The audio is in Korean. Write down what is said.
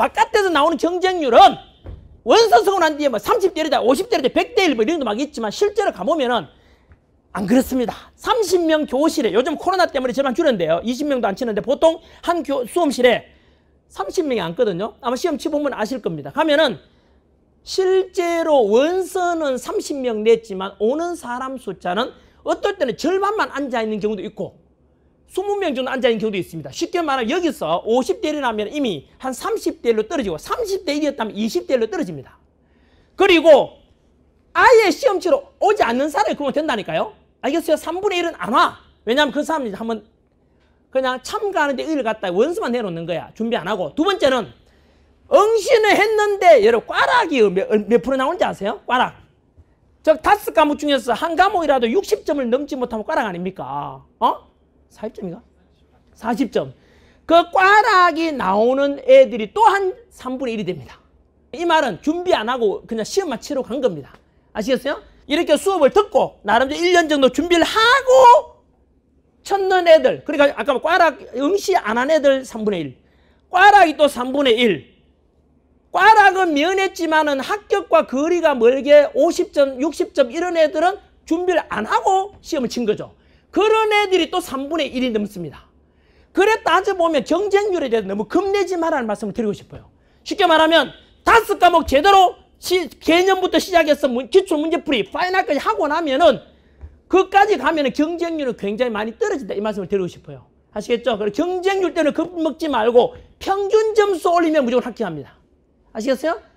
바깥에서 나오는 경쟁률은 원서승을 한 뒤에 뭐 30대 1이다, 50대 1이 100대 1뭐 이런 것막 있지만 실제로 가보면은 안 그렇습니다. 30명 교실에 요즘 코로나 때문에 절반 줄었는데요 20명도 안 치는데 보통 한 교, 수험실에 30명이 앉거든요. 아마 시험 치보면 아실 겁니다. 가면은 실제로 원서는 30명 냈지만 오는 사람 숫자는 어떨 때는 절반만 앉아 있는 경우도 있고 20명 정도 앉아있는 경우도 있습니다. 쉽게 말하면 여기서 50대 를하면 이미 한 30대 1로 떨어지고 30대 1이었다면 20대 1로 떨어집니다. 그리고 아예 시험치로 오지 않는 사람이 그러면 된다니까요. 알겠어요? 3분의 1은 안 와. 왜냐하면 그 사람이 한번 그냥 참가하는데 의를 갖다 원수만 내놓는 거야. 준비 안 하고. 두 번째는 응시는 했는데 여러분 꽈락이 몇, 몇 프로 나온지 아세요? 꽈락. 즉 다섯 과목 중에서 한 과목이라도 60점을 넘지 못하면 꽈락 아닙니까? 어? 40점인가? 40점. 그 꽈락이 나오는 애들이 또한 3분의 1이 됩니다. 이 말은 준비 안 하고 그냥 시험만 치러 간 겁니다. 아시겠어요? 이렇게 수업을 듣고 나름대로 1년 정도 준비를 하고 쳤는 애들 그러니까 아까 꽈락 응시 안 한 애들 3분의 1 꽈락이 또 3분의 1 꽈락은 면했지만은 합격과 거리가 멀게 50점, 60점 이런 애들은 준비를 안 하고 시험을 친 거죠. 그런 애들이 또 3분의 1이 넘습니다. 그래 따져보면 경쟁률에 대해서 너무 겁내지 말라는 말씀을 드리고 싶어요. 쉽게 말하면 다섯 과목 제대로 시, 개념부터 시작해서 기출 문제풀이 파이널까지 하고 나면은 그까지 가면은 경쟁률은 굉장히 많이 떨어진다 이 말씀을 드리고 싶어요. 아시겠죠? 그리고 경쟁률 때는 겁먹지 말고 평균 점수 올리면 무조건 합격합니다. 아시겠어요?